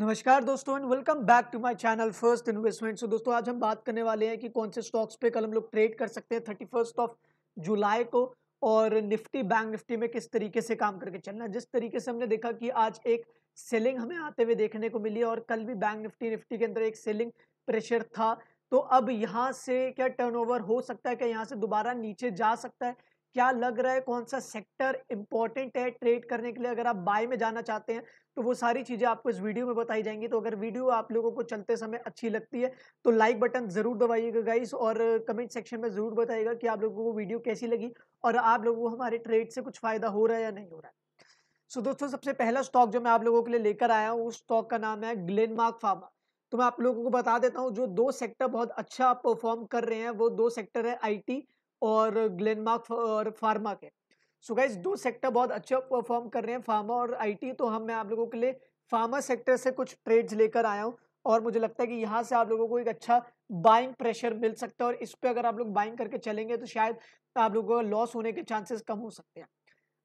नमस्कार दोस्तों and welcome back to my channel first investment so दोस्तों आज हम बात करने वाले हैं कि कौन से स्टॉक्स पे कल हम लोग ट्रेड कर सकते हैं थर्टी फर्स्ट ऑफ जुलाई को और निफ्टी बैंक निफ्टी में किस तरीके से काम करके चलना जिस तरीके से हमने देखा कि आज एक सेलिंग हमें आते हुए देखने को मिली और कल भी बैंक निफ्टी निफ्टी के अंदर एक सेलिंग प्रेशर था तो अब यहाँ से क्या टर्नओवर हो सकता है क्या यहाँ से दोबारा नीचे जा सकता है क्या लग रहा है कौन सा सेक्टर इंपॉर्टेंट है ट्रेड करने के लिए अगर आप बाय में जाना चाहते हैं तो वो सारी चीज़ें आपको इस वीडियो में बताई जाएंगी तो अगर वीडियो आप लोगों को चलते समय अच्छी लगती है तो लाइक बटन ज़रूर दबाइएगा गाइस और कमेंट सेक्शन में ज़रूर बताइएगा कि आप लोगों को वीडियो कैसी लगी और आप लोगों को हमारे ट्रेड से कुछ फ़ायदा हो रहा है या नहीं हो रहा है सो दोस्तों सबसे पहला स्टॉक जो मैं आप लोगों के लिए लेकर आया हूँ उस स्टॉक का नाम है ग्लेनमार्क फार्मा तो मैं आप लोगों को बता देता हूँ जो दो सेक्टर बहुत अच्छा परफॉर्म कर रहे हैं वो दो सेक्टर है आई और ग्लेनमार्क और फार्मा के सो गाइज दो सेक्टर बहुत अच्छा परफॉर्म कर रहे हैं फार्मा और आईटी तो हम मैं आप लोगों के लिए फार्मा सेक्टर से कुछ ट्रेड्स लेकर आया हूँ और मुझे लगता है कि यहाँ से आप लोगों को एक अच्छा बाइंग प्रेशर मिल सकता है और इस पर अगर आप लोग बाइंग करके चलेंगे तो शायद आप लोगों का लॉस होने के चांसेस कम हो सकते हैं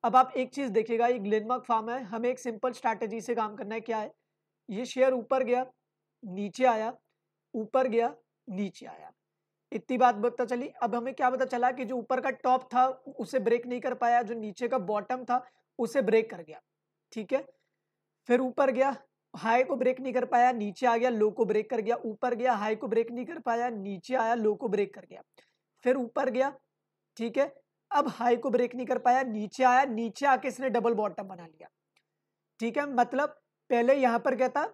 अब आप एक चीज़ देखिएगा ये ग्लेनमार्क फार्म है हमें एक सिंपल स्ट्रैटेजी से काम करना है क्या है ये शेयर ऊपर गया नीचे आया ऊपर गया नीचे आया इतनी बात बता चली अब हमें क्या पता चला कि जो ऊपर का टॉप था उसे ब्रेक नहीं कर पाया जो नीचे का बॉटम था उसे ब्रेक कर गया ठीक है फिर ऊपर गया हाई को ब्रेक नहीं कर पाया नीचे आ गया लो को ब्रेक कर गया ऊपर गया हाई को ब्रेक नहीं कर पाया नीचे आया लो को ब्रेक कर गया फिर ऊपर गया ठीक है अब हाई को ब्रेक नहीं कर पाया नीचे आया नीचे आके इसने डबल बॉटम बना लिया ठीक है मतलब पहले यहां पर क्या था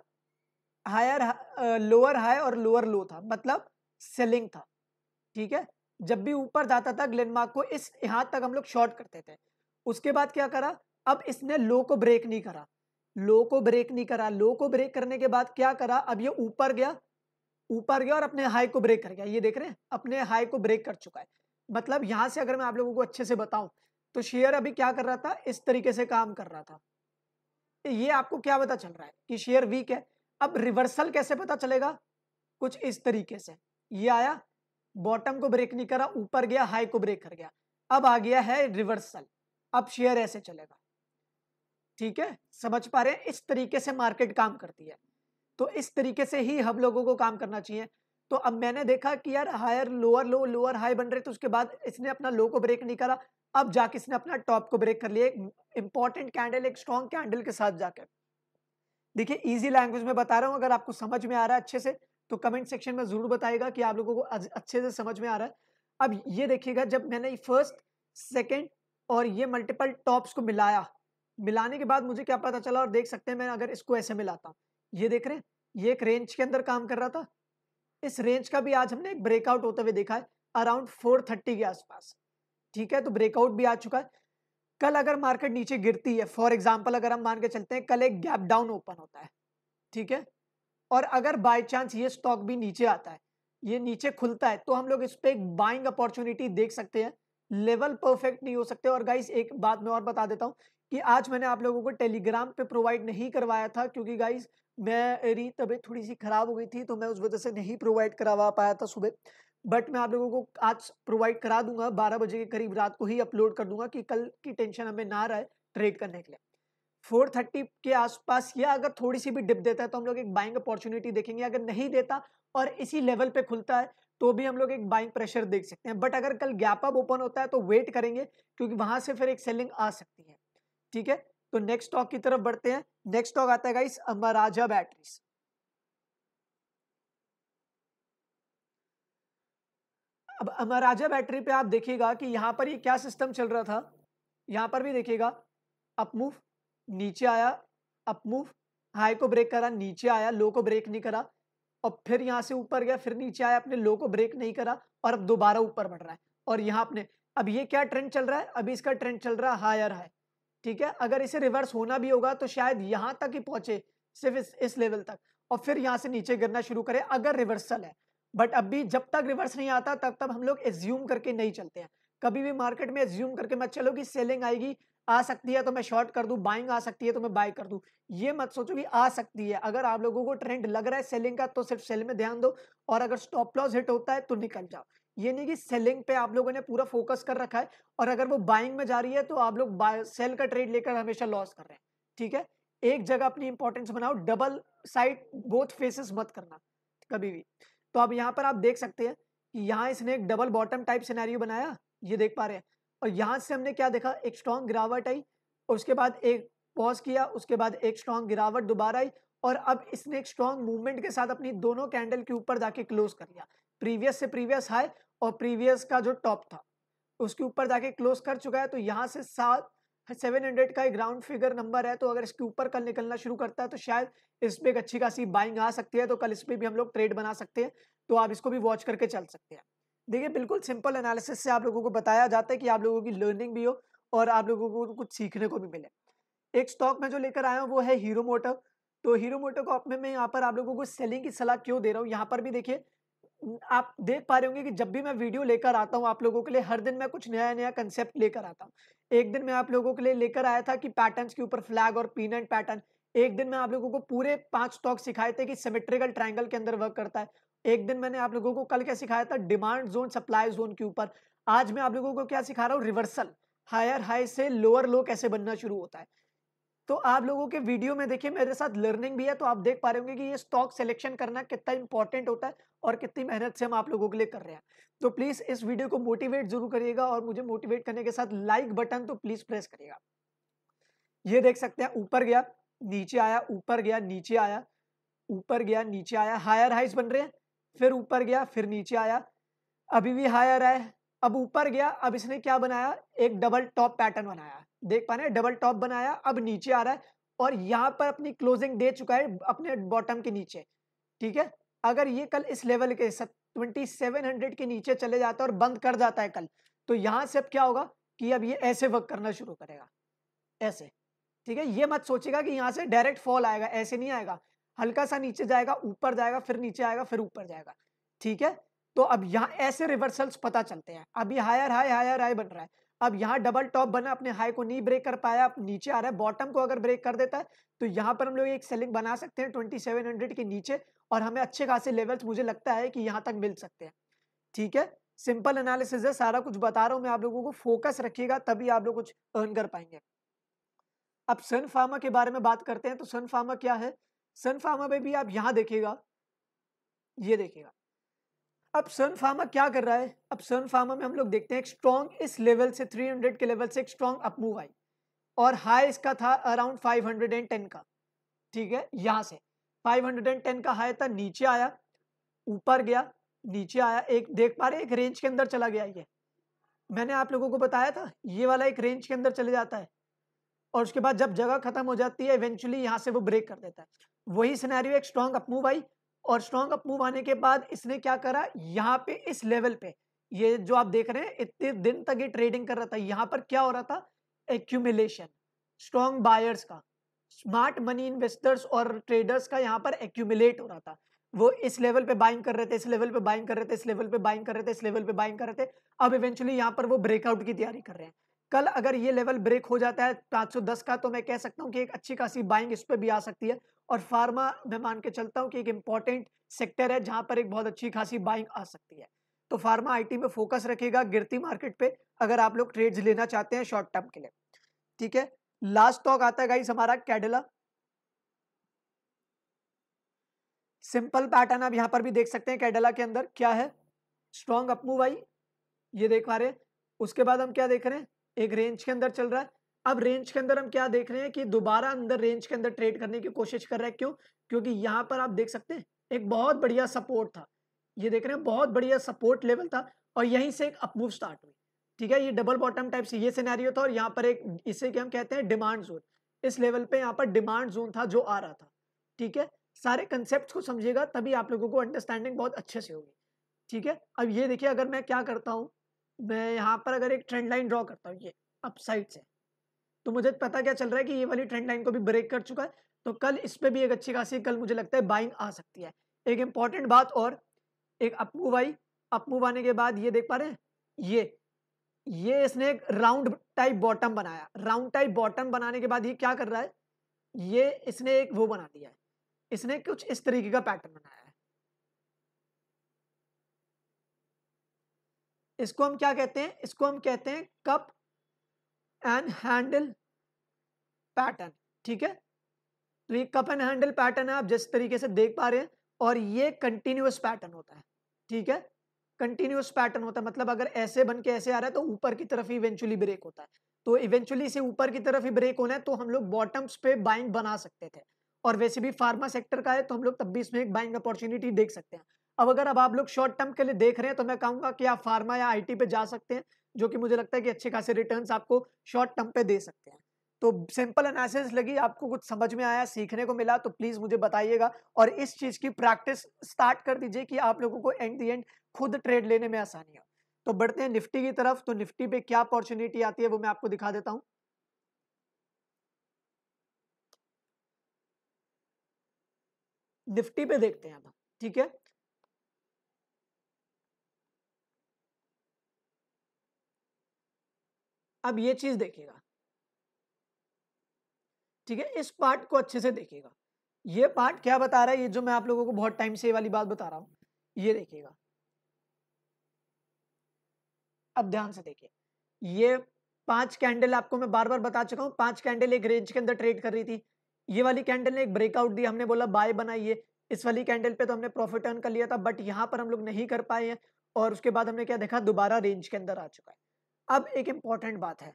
हायर लोअर हाई और लोअर लो था मतलब सेलिंग था ठीक है जब भी ऊपर जाता था ग्लेनमार्क को इस यहाँ तक हम लोग शॉर्ट करते थे उसके बाद क्या करा अब इसने लो को ब्रेक नहीं करा लो को ब्रेक नहीं करा लो को ब्रेक करने के बाद क्या करा अब ये ऊपर गया ऊपर गया और अपने हाई को ब्रेक कर गया ये देख रहे हैं अपने हाई को ब्रेक कर चुका है मतलब यहां से अगर मैं आप लोगों को अच्छे से बताऊं तो शेयर अभी क्या कर रहा था इस तरीके से काम कर रहा था ये आपको क्या पता चल रहा है कि शेयर वीक है अब रिवर्सल कैसे पता चलेगा कुछ इस तरीके से ये आया बॉटम को ब्रेक नहीं करा ऊपर गया हाई को ब्रेक कर गया अब आ गया है रिवर्सल अब शेयर ऐसे चलेगा ठीक है समझ पा रहे हैं इस तरीके से मार्केट काम करती है तो इस तरीके से ही हम लोगों को काम करना चाहिए तो अब मैंने देखा कि यार higher lower low lower high बन रहे तो उसके बाद इसने अपना लो को ब्रेक नहीं करा अब जाके इसने अपना टॉप को ब्रेक कर लिया एक इंपॉर्टेंट कैंडल एक स्ट्रॉन्ग कैंडल के साथ जाकर देखिए इजी लैंग्वेज में बता रहा हूं अगर आपको समझ में आ रहा है अच्छे से तो कमेंट सेक्शन में ज़रूर बताएगा कि आप लोगों को अच्छे से समझ में आ रहा है अब ये देखिएगा जब मैंने फर्स्ट सेकेंड और ये मल्टीपल टॉप्स को मिलाया मिलाने के बाद मुझे क्या पता चला और देख सकते हैं मैं अगर इसको ऐसे मिलाता हूँ ये देख रहे हैं ये एक रेंज के अंदर काम कर रहा था इस रेंज का भी आज हमने एक ब्रेकआउट होते हुए देखा है अराउंड फोर थर्टी के आसपास ठीक है तो ब्रेकआउट भी आ चुका है कल अगर मार्केट नीचे गिरती है फॉर एग्जाम्पल अगर हम मान के चलते हैं कल एक गैप डाउन ओपन होता है ठीक है और अगर बाय चांस ये स्टॉक भी नीचे आता है ये नीचे खुलता है तो हम लोग इस पर एक बाइंग अपॉर्चुनिटी देख सकते हैं लेवल परफेक्ट नहीं हो सकते और गाइस एक बात मैं और बता देता हूँ कि आज मैंने आप लोगों को टेलीग्राम पे प्रोवाइड नहीं करवाया था क्योंकि गाइस मेरी तबीयत थोड़ी सी ख़राब हो गई थी तो मैं उस वजह से नहीं प्रोवाइड करवा पाया था सुबह बट मैं आप लोगों को आज प्रोवाइड करा दूंगा बारह बजे के करीब रात को ही अपलोड कर दूंगा कि कल की टेंशन हमें ना रहे ट्रेड करने के लिए फोर थर्टी के आसपास या अगर थोड़ी सी भी डिप देता है तो हम लोग एक बाइंग अपॉर्चुनिटी देखेंगे अगर नहीं देता और इसी लेवल पे खुलता है तो भी हम लोग एक बाइंग प्रेशर देख सकते हैं बट अगर कल गैप अप ओपन होता है तो वेट करेंगे क्योंकि वहां से फिर एक सेलिंग आ सकती है ठीक है तो नेक्स्ट स्टॉक की तरफ बढ़ते हैं नेक्स्ट स्टॉक आता है इस अमराजा बैटरीज अब अमराजा बैटरी पे आप देखिएगा कि यहां पर ये क्या सिस्टम चल रहा था यहां पर भी देखिएगा अपमूव नीचे आया अप मूव हाई को ब्रेक करा नीचे आया लो को ब्रेक नहीं करा और फिर यहाँ से ऊपर गया फिर नीचे आया अपने लो को ब्रेक नहीं करा और अब दोबारा ऊपर बढ़ रहा है और यहाँ अपने अब ये क्या ट्रेंड चल रहा है अभी इसका ट्रेंड चल रहा है हायर हाई ठीक है अगर इसे रिवर्स होना भी होगा तो शायद यहाँ तक ही पहुंचे सिर्फ इस, इस लेवल तक और फिर यहाँ से नीचे गिरना शुरू करे अगर रिवर्सल है बट अभी जब तक रिवर्स नहीं आता तब तक हम लोग एज्यूम करके नहीं चलते हैं कभी भी मार्केट में एज्यूम करके मत चलो कि सेलिंग आएगी आ सकती है तो मैं शॉर्ट कर दूं बाइंग आ सकती है तो मैं बाय कर दूं ये मत सोचो कि आ सकती है अगर आप लोगों को ट्रेंड लग रहा है सेलिंग का तो सिर्फ सेल में ध्यान दो और अगर स्टॉप लॉस हिट होता है तो निकल जाओ ये नहीं कि सेलिंग पे आप लोगों ने पूरा फोकस कर रखा है और अगर वो बाइंग में जा रही है तो आप लोग सेल का ट्रेड लेकर हमेशा लॉस कर रहे हैं ठीक है एक जगह अपनी इंपॉर्टेंस बनाओ डबल साइड बोथ फेसेस मत करना कभी भी तो अब यहाँ पर आप देख सकते हैं कि यहाँ इसने एक डबल बॉटम टाइप सिनेरियो बनाया ये देख पा रहे हैं और यहाँ से हमने क्या देखा एक स्ट्रॉन्ग गिरावट आई और उसके बाद एक पॉज किया उसके बाद एक स्ट्रॉन्ग गिरावट दोबारा आई और अब इसने एक स्ट्रॉन्ग मूवमेंट के साथ अपनी दोनों कैंडल के ऊपर जाके क्लोज कर लिया प्रीवियस से प्रीवियस हाई और प्रीवियस का जो टॉप था उसके ऊपर जाके क्लोज कर चुका है तो यहाँ से सात सेवन हंड्रेड का एक ग्राउंड फिगर नंबर है तो अगर इसके ऊपर कल निकलना शुरू करता है तो शायद इस पर एक अच्छी खासी बाइंग आ सकती है तो कल इस पर भी हम लोग ट्रेड बना सकते हैं तो आप इसको भी वॉच करके चल सकते हैं देखिए बिल्कुल सिंपल एनालिसिस से आप लोगों को बताया जाता है कि आप लोगों की लर्निंग भी हो और आप लोगों को कुछ सीखने को भी मिले एक स्टॉक में जो लेकर आया हूँ वो है हीरो मोटर तो हीरो मोटर को में मैं यहाँ पर आप लोगों को सेलिंग की सलाह क्यों दे रहा हूँ यहाँ पर भी देखिए आप देख पा रहे होंगे कि जब भी मैं वीडियो लेकर आता हूँ आप लोगों के लिए हर दिन मैं कुछ नया नया कंसेप्ट लेकर आता हूँ एक दिन मैं आप लोगों के लिए लेकर आया था कि पैटर्न्स के ऊपर फ्लैग और एंड पैटर्न एक दिन मैं आप लोगों को पूरे पांच स्टॉक सिखाए थे कि सिमेट्रिकल ट्रायंगल के अंदर वर्क करता है एक दिन मैंने आप लोगों को कल क्या सिखाया था डिमांड जोन सप्लाई जोन के ऊपर आज मैं आप लोगों को क्या सिखा रहा हूँ रिवर्सल हायर हाई से लोअर लो कैसे बनना शुरू होता है तो आप लोगों के वीडियो में देखिए मेरे साथ लर्निंग भी है तो आप देख पा रहे होंगे कि ये स्टॉक सिलेक्शन करना कितना इंपॉर्टेंट होता है और कितनी मेहनत से हम आप लोगों के लिए कर रहे हैं तो प्लीज़ इस वीडियो को मोटिवेट जरूर करिएगा और मुझे मोटिवेट करने के साथ लाइक बटन तो प्लीज़ प्रेस करिएगा ये देख सकते हैं ऊपर गया नीचे आया ऊपर गया नीचे आया ऊपर गया नीचे आया हायर हाइस बन रहे हैं फिर ऊपर गया फिर नीचे आया अभी भी हायर है अब ऊपर गया अब इसने क्या बनाया एक डबल टॉप पैटर्न बनाया देख पा रहे हैं डबल टॉप बनाया अब नीचे आ रहा है और यहाँ पर अपनी क्लोजिंग दे चुका है अपने बॉटम के नीचे ठीक है अगर ये कल इस लेवल के ट्वेंटी सेवन हंड्रेड के नीचे चले जाता है और बंद कर जाता है कल तो यहाँ से अब क्या होगा कि अब ये ऐसे वर्क करना शुरू करेगा ऐसे ठीक है ये मत सोचेगा कि यहाँ से डायरेक्ट फॉल आएगा ऐसे नहीं आएगा हल्का सा नीचे जाएगा ऊपर जाएगा फिर नीचे आएगा फिर ऊपर जाएगा ठीक है तो अब यहाँ ऐसे रिवर्सल्स पता चलते हैं अभी हायर हाई हायर हाई बन रहा है अब यहाँ डबल टॉप बना अपने हाई को नहीं ब्रेक कर पाया अब नीचे आ रहा है बॉटम को अगर ब्रेक कर देता है तो यहाँ पर हम लोग एक सेलिंग बना सकते हैं ट्वेंटी सेवन हंड्रेड के नीचे और हमें अच्छे खासे लेवल्स मुझे लगता है कि यहाँ तक मिल सकते हैं ठीक है सिंपल एनालिसिस है सारा कुछ बता रहा हूँ मैं आप लोगों को फोकस रखिएगा तभी आप लोग कुछ अर्न कर पाएंगे अब सन फार्मा के बारे में बात करते हैं तो सन फार्मा क्या है सन फार्मा पे भी आप यहां देखिएगा ये देखिएगा अब सन फार्मा क्या कर रहा है अब सन फार्मा में हम लोग देखते हैं एक स्ट्रॉन्ग इस लेवल से 300 के लेवल से एक स्ट्रॉन्ग अपमूव आई और हाई इसका था अराउंड 510 का ठीक है यहां से 510 का हाई था नीचे आया ऊपर गया नीचे आया एक देख पा रहे एक रेंज के अंदर चला गया ये मैंने आप लोगों को बताया था ये वाला एक रेंज के अंदर चले जाता है और उसके बाद जब जगह खत्म हो जाती है इवेंचुअली यहाँ से वो ब्रेक कर देता है वही सिनेरियो एक स्ट्रॉन्ग अप मूव आई और स्ट्रॉन्ग अप मूव आने के बाद इसने क्या करा यहाँ पे इस लेवल पे ये जो आप देख रहे हैं इतने दिन तक ये ट्रेडिंग कर रहा था यहाँ पर क्या हो रहा था एक्यूमिलेशन स्ट्रॉन्ग बायर्स का स्मार्ट मनी इन्वेस्टर्स और ट्रेडर्स का यहाँ पर एक्यूमिलेट हो रहा था वो इस लेवल पे बाइंग कर रहे थे इस लेवल पे बाइंग कर रहे थे इस लेवल पे बाइंग कर रहे थे इस लेवल पे बाइंग कर रहे थे अब इवेंचुअली यहाँ पर वो ब्रेकआउट की तैयारी कर रहे हैं कल अगर ये लेवल ब्रेक हो जाता है 510 का तो मैं कह सकता हूँ कि एक अच्छी खासी बाइंग इस पर भी आ सकती है और फार्मा मैं मान के चलता हूँ कि एक इम्पॉर्टेंट सेक्टर है जहाँ पर एक बहुत अच्छी खासी बाइंग आ सकती है तो फार्मा आईटी में फोकस रखेगा गिरती मार्केट पे अगर आप लोग ट्रेड्स लेना चाहते हैं शॉर्ट टर्म के लिए ठीक है लास्ट स्टॉक आता है गाइस हमारा कैडला सिंपल पैटर्न आप यहां पर भी देख सकते हैं कैडला के अंदर क्या है स्ट्रॉन्ग अपमूव आई ये देख पा रहे हैं उसके बाद हम क्या देख रहे हैं एक रेंज के अंदर चल रहा है अब रेंज के अंदर हम क्या देख रहे हैं कि दोबारा अंदर रेंज के अंदर ट्रेड करने की कोशिश कर रहा है क्यों क्योंकि यहाँ पर आप देख सकते हैं एक बहुत बढ़िया सपोर्ट था ये देख रहे हैं बहुत बढ़िया सपोर्ट लेवल था और यहीं से एक अपमूव स्टार्ट हुई ठीक है ये डबल बॉटम टाइप से ये सिनेरियो था और यहाँ पर एक इसे क्या हम कहते हैं डिमांड जोन इस लेवल पे यहाँ पर डिमांड जोन था जो आ रहा था ठीक है सारे कंसेप्ट को समझिएगा तभी आप लोगों को अंडरस्टैंडिंग बहुत अच्छे से होगी ठीक है अब ये देखिए अगर मैं क्या करता हूँ मैं यहाँ पर अगर एक ट्रेंड लाइन ड्रॉ करता हूँ ये अपसाइड से तो मुझे पता क्या चल रहा है कि ये वाली ट्रेंड लाइन को भी ब्रेक कर चुका है तो कल इस पर भी एक अच्छी खासी कल मुझे लगता है बाइंग आ सकती है एक इंपॉर्टेंट बात और एक अपमूव आई अपमूव आने के बाद ये देख पा रहे हैं ये ये इसने एक राउंड टाइप बॉटम बनाया राउंड टाइप बॉटम बनाने के बाद ये क्या कर रहा है ये इसने एक वो बना दिया है इसने कुछ इस तरीके का पैटर्न बनाया है इसको हम क्या कहते हैं इसको हम कहते हैं कप एन हैंडल पैटर्न ठीक है तो ये कप एंड हैंडल पैटर्न है आप जिस तरीके से देख पा रहे हैं और ये कंटिन्यूस पैटर्न होता है ठीक है कंटिन्यूस पैटर्न होता है मतलब अगर ऐसे बन के ऐसे आ रहा है तो ऊपर की तरफ ही इवेंचुअली ब्रेक होता है तो इवेंचुअली इसे ऊपर की तरफ ही ब्रेक होना है तो हम लोग बॉटम्स पे बाइंग बना सकते थे और वैसे भी फार्मा सेक्टर का है तो हम लोग तब भी इसमें एक बाइंग अपॉर्चुनिटी देख सकते हैं अब अगर अब आप लोग शॉर्ट टर्म के लिए देख रहे हैं तो मैं कहूंगा कि आप फार्मा या आईटी पे जा सकते हैं जो कि मुझे लगता है कि अच्छे खासे रिटर्न आपको शॉर्ट टर्म पे दे सकते हैं तो सिंपल एनालिसिस लगी आपको कुछ समझ में आया सीखने को मिला तो प्लीज मुझे बताइएगा और इस चीज की प्रैक्टिस स्टार्ट कर दीजिए कि आप लोगों को एंड दी एंड खुद ट्रेड लेने में आसानी हो तो बढ़ते हैं निफ्टी की तरफ तो निफ्टी पे क्या अपॉर्चुनिटी आती है वो मैं आपको दिखा देता हूँ निफ्टी पे देखते हैं अब ठीक है अब ये चीज देखिएगा ठीक है इस पार्ट को अच्छे से देखिएगा ये पार्ट क्या बता रहा है ये जो मैं आप लोगों को बहुत टाइम से वाली बात बता रहा हूं ये देखिएगा अब ध्यान से देखिए ये पांच कैंडल आपको मैं बार बार बता चुका हूं पांच कैंडल एक रेंज के अंदर ट्रेड कर रही थी ये वाली कैंडल ने एक ब्रेकआउट दी हमने बोला बाय बनाइए इस वाली कैंडल पे तो हमने प्रॉफिट अर्न कर लिया था बट यहाँ पर हम लोग नहीं कर पाए हैं और उसके बाद हमने क्या देखा दोबारा रेंज के अंदर आ चुका है अब एक इम्पॉर्टेंट बात है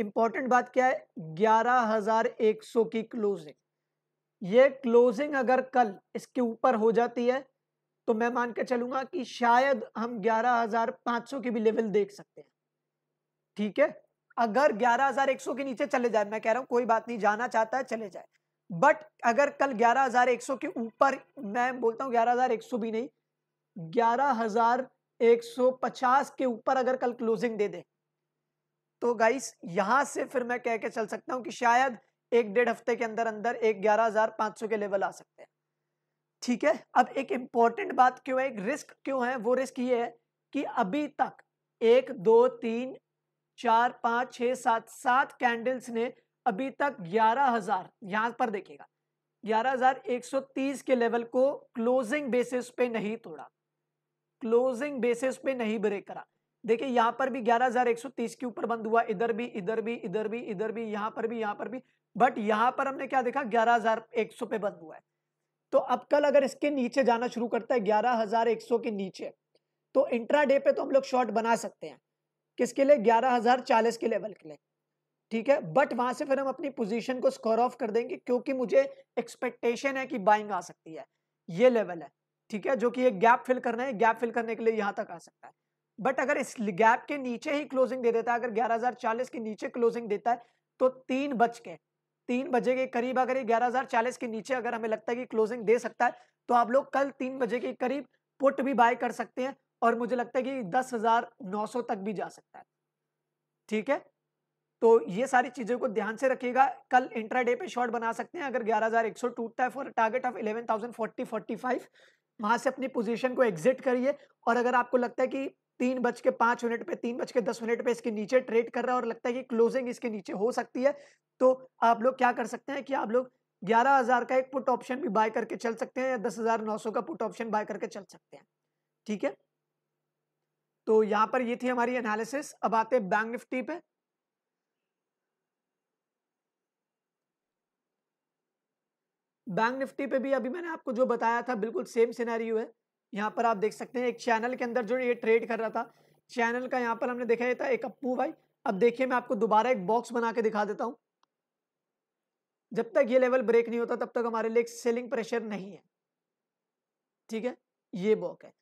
इम्पॉर्टेंट बात क्या है ग्यारह हजार एक सौ की क्लोजिंग ये क्लोजिंग अगर कल इसके ऊपर हो जाती है तो मैं मान के चलूंगा कि शायद हम ग्यारह हजार पाँच सौ की भी लेवल देख सकते हैं ठीक है अगर ग्यारह हजार एक सौ के नीचे चले जाए मैं कह रहा हूँ कोई बात नहीं जाना चाहता है चले जाए बट अगर कल ग्यारह हजार एक सौ के ऊपर मैं बोलता हूँ ग्यारह हजार एक सौ भी नहीं ग्यारह हजार एक सौ पचास के ऊपर अगर कल क्लोजिंग दे दे तो गाइस यहां से फिर मैं कह के चल सकता हूं कि शायद एक डेढ़ हफ्ते के अंदर अंदर एक ग्यारह हजार पांच सौ के लेवल आ सकते हैं ठीक है अब एक इंपॉर्टेंट बात क्यों है एक रिस्क क्यों है वो रिस्क ये है कि अभी तक एक दो तीन चार पाँच छः सात सात कैंडल्स ने अभी तक ग्यारह हजार यहाँ पर देखिएगा ग्यारह हजार एक सौ तीस के लेवल को क्लोजिंग बेसिस पे नहीं तोड़ा क्लोजिंग बेसिस पे नहीं ब्रेक करा देखिए यहाँ पर भी 11,130 के ऊपर बंद हुआ इधर भी इधर भी इधर भी इधर भी यहाँ पर भी यहाँ पर भी बट यहाँ पर हमने क्या देखा 11,100 पे बंद हुआ है तो अब कल अगर इसके नीचे जाना शुरू करता है 11,100 के नीचे तो इंट्रा डे पे तो हम लोग शॉर्ट बना सकते हैं किसके लिए चालीस के लेवल के लिए ठीक है बट वहां से फिर हम अपनी पोजिशन को स्कोर ऑफ कर देंगे क्योंकि मुझे एक्सपेक्टेशन है कि बाइंग आ सकती है ये लेवल है ठीक है जो कि एक गैप फिल करना है गैप फिल करने के लिए यहां तक आ सकता है बट अगर इस गैप के नीचे ही क्लोजिंग दे देता है अगर 11,040 के नीचे क्लोजिंग देता है तो तीन बज के तीन बजे के करीब अगर ये 11,040 के नीचे अगर हमें लगता है कि क्लोजिंग दे सकता है तो आप लोग कल तीन बजे के करीब पुट भी बाय कर सकते हैं और मुझे लगता है कि 10,900 तक भी जा सकता है ठीक है तो ये सारी चीज़ों को ध्यान से रखिएगा कल इंट्राडे पे शॉर्ट बना सकते हैं अगर 11,100 टूटता है फॉर टारगेट ऑफ 11,040 45 वहां से अपनी पोजीशन को एग्जिट करिए और अगर आपको लगता है कि तीन बज के पांच मिनट पे तीन बज के दस मिनट पे इसके नीचे ट्रेड कर रहा है और लगता है कि क्लोजिंग इसके नीचे हो सकती है तो आप लोग क्या कर सकते हैं कि आप लोग ग्यारह हजार का एक पुट ऑप्शन भी बाय करके चल सकते हैं या दस हजार नौ सौ का पुट ऑप्शन बाय करके चल सकते हैं ठीक है तो यहां पर ये थी हमारी एनालिसिस अब आते हैं बैंक निफ्टी पे बैंक निफ्टी पे भी अभी मैंने आपको जो बताया था बिल्कुल सेम सिनेरियो है यहाँ पर आप देख सकते हैं एक चैनल के अंदर जो ये ट्रेड कर रहा था चैनल का यहाँ पर हमने देखा था एक अप्पू भाई अब देखिए मैं आपको दोबारा एक बॉक्स बना के दिखा देता हूँ जब तक ये लेवल ब्रेक नहीं होता तब तक हमारे लिए सेलिंग प्रेशर नहीं है ठीक है ये बॉक है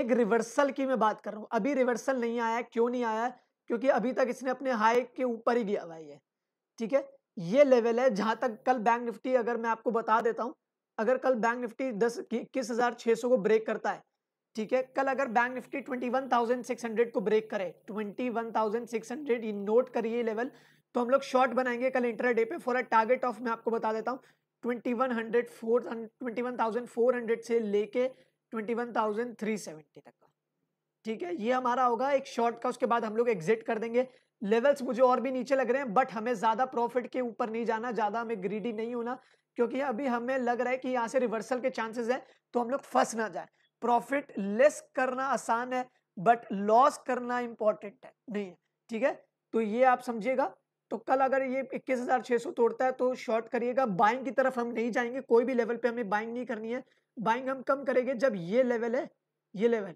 एक रिवर्सल की मैं बात कर रहा हूँ अभी रिवर्सल नहीं आया क्यों नहीं आया क्योंकि अभी तक इसने अपने हाई के ऊपर ही गया हुआ है ठीक है ये लेवल है जहां तक कल बैंक निफ्टी अगर मैं आपको बता देता हूँ अगर कल बैंक निफ्टी दस इक्कीस हजार छह सौ को ब्रेक करता है ठीक है कल अगर Bank Nifty twenty one thousand six hundred को ब्रेक करे twenty one thousand six hundred ये नोट करिए लेवल तो हम लोग शॉर्ट बनाएंगे कल इंटर डे पे फॉर अ टारगेट ऑफ मैं आपको बता देता हूँ twenty one hundred four twenty one thousand four hundred से लेके twenty one thousand three seventy तक का ठीक है ये हमारा होगा एक शॉर्ट का उसके बाद हम लोग एग्जिट कर देंगे लेवल्स मुझे और भी नीचे लग रहे हैं बट हमें ज़्यादा प्रॉफिट के ऊपर नहीं जाना ज़्यादा हमें ग्रीडी नहीं होना क्योंकि अभी हमें लग रहा है कि यहाँ से रिवर्सल के चांसेस हैं तो हम लोग फंस ना जाए प्रॉफिट लेस करना आसान है बट लॉस करना इंपॉर्टेंट है नहीं है ठीक है तो ये आप समझिएगा तो कल अगर ये 21,600 तोड़ता है तो शॉर्ट करिएगा बाइंग की तरफ हम नहीं जाएंगे कोई भी लेवल पे हमें बाइंग नहीं करनी है बाइंग हम कम करेंगे जब ये लेवल है ये लेवल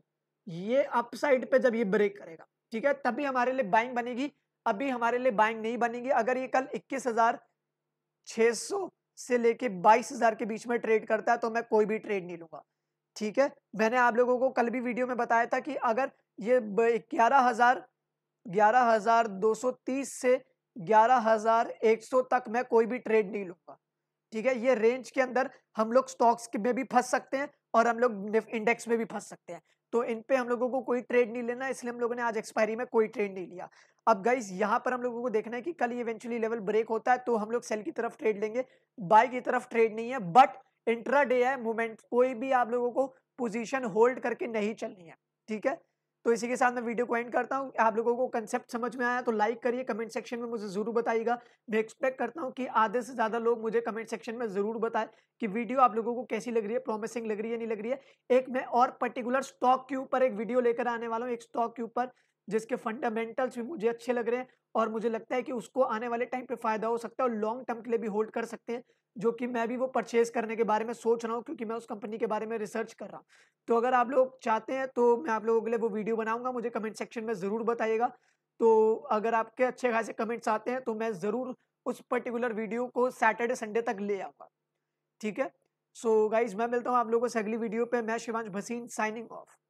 ये अपसाइड पे जब ये ब्रेक करेगा ठीक है तभी हमारे लिए बाइंग बनेगी अभी हमारे लिए बाइंग नहीं बनेगी अगर ये कल इक्कीस हजार सौ से लेके बाईस हजार के बीच में ट्रेड करता है तो मैं कोई भी ट्रेड नहीं लूंगा ठीक है मैंने आप लोगों को कल भी वीडियो में बताया था कि अगर ये ग्यारह हजार ग्यारह हजार दो सौ तीस से ग्यारह हजार एक सौ तक मैं कोई भी ट्रेड नहीं लूंगा ठीक है ये रेंज के अंदर हम लोग स्टॉक्स में भी फंस सकते हैं और हम लोग इंडेक्स e में भी फंस सकते हैं तो इन पे हम लोगों को कोई ट्रेड नहीं लेना इसलिए हम लोगों ने आज एक्सपायरी में कोई ट्रेड नहीं लिया अब गाइज यहाँ पर हम लोगों को देखना है कि कल इवेंचुअली लेवल ब्रेक होता है तो हम लोग सेल की तरफ ट्रेड लेंगे बाय की तरफ ट्रेड नहीं है बट इंट्रा डे है मूवमेंट कोई भी आप लोगों को पोजिशन होल्ड करके नहीं चलनी है ठीक है तो इसी के साथ मैं वीडियो को एंड करता हूँ आप लोगों को कंसेप्ट समझ में आया तो लाइक करिए कमेंट सेक्शन में मुझे ज़रूर बताइएगा मैं एक्सपेक्ट करता हूँ कि आधे से ज़्यादा लोग मुझे कमेंट सेक्शन में ज़रूर बताएं कि वीडियो आप लोगों को कैसी लग रही है प्रॉमिसिंग लग रही है नहीं लग रही है एक मैं और पर्टिकुलर स्टॉक के ऊपर एक वीडियो लेकर आने वाला हूँ एक स्टॉक के ऊपर जिसके फंडामेंटल्स भी मुझे अच्छे लग रहे हैं और मुझे लगता है कि उसको आने वाले टाइम पे फायदा हो सकता है और लॉन्ग टर्म के लिए भी होल्ड कर सकते हैं जो कि मैं भी वो परचेज करने के बारे में सोच रहा हूँ क्योंकि मैं उस कंपनी के बारे में रिसर्च कर रहा हूँ तो अगर आप लोग चाहते हैं तो मैं आप लोगों के लिए वो वीडियो बनाऊंगा मुझे कमेंट सेक्शन में ज़रूर बताइएगा तो अगर आपके अच्छे खासे कमेंट्स आते हैं तो मैं ज़रूर उस पर्टिकुलर वीडियो को सैटरडे संडे तक ले आऊँगा ठीक है सो so गाइज मैं मिलता हूँ आप लोगों से अगली वीडियो पे मैं शिवांश भसीन साइनिंग ऑफ